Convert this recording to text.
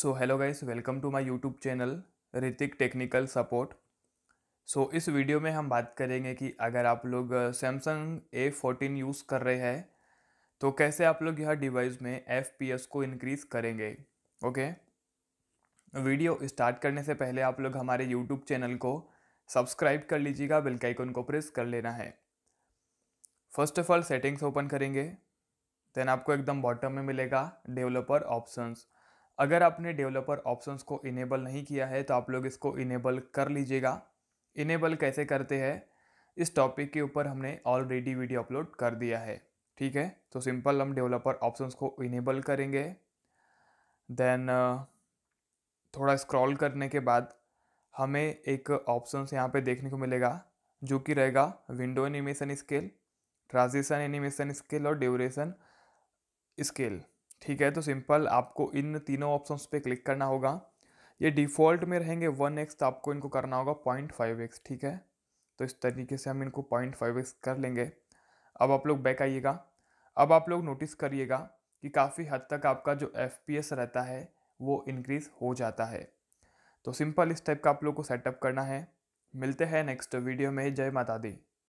so hello guys welcome to my YouTube channel Hrithik technical support so इस video में हम बात करेंगे कि अगर आप लोग सैमसंग ए फोर्टीन यूज़ कर रहे हैं तो कैसे आप लोग यह डिवाइस में एफ को इनक्रीज़ करेंगे ओके वीडियो स्टार्ट करने से पहले आप लोग हमारे यूट्यूब चैनल को सब्सक्राइब कर लीजिएगा बेल आइकन को प्रेस कर लेना है first of all settings open करेंगे देन आपको एकदम बॉटम में मिलेगा डेवलपर ऑप्शंस अगर आपने डेवलपर ऑप्शंस को इनेबल नहीं किया है तो आप लोग इसको इनेबल कर लीजिएगा इनेबल कैसे करते हैं इस टॉपिक के ऊपर हमने ऑलरेडी वीडियो अपलोड कर दिया है ठीक है तो सिंपल हम डेवलपर ऑप्शंस को इनेबल करेंगे देन थोड़ा स्क्रॉल करने के बाद हमें एक ऑप्शंस यहाँ पे देखने को मिलेगा जो कि रहेगा window animation scale transition animation scale और ड्यूरेशन स्केल ठीक है तो सिंपल आपको इन तीनों ऑप्शंस पे क्लिक करना होगा ये डिफ़ॉल्ट में रहेंगे वन एक्स तो आपको इनको करना होगा पॉइंट फाइव एक्स ठीक है तो इस तरीके से हम इनको पॉइंट फाइव एक्स कर लेंगे अब आप लोग बैक आइएगा अब आप लोग नोटिस करिएगा कि काफ़ी हद तक आपका जो एफ रहता है वो इनक्रीज़ हो जाता है तो सिंपल इस टाइप का आप लोग को सेटअप करना है मिलते हैं नेक्स्ट वीडियो में जय माता दी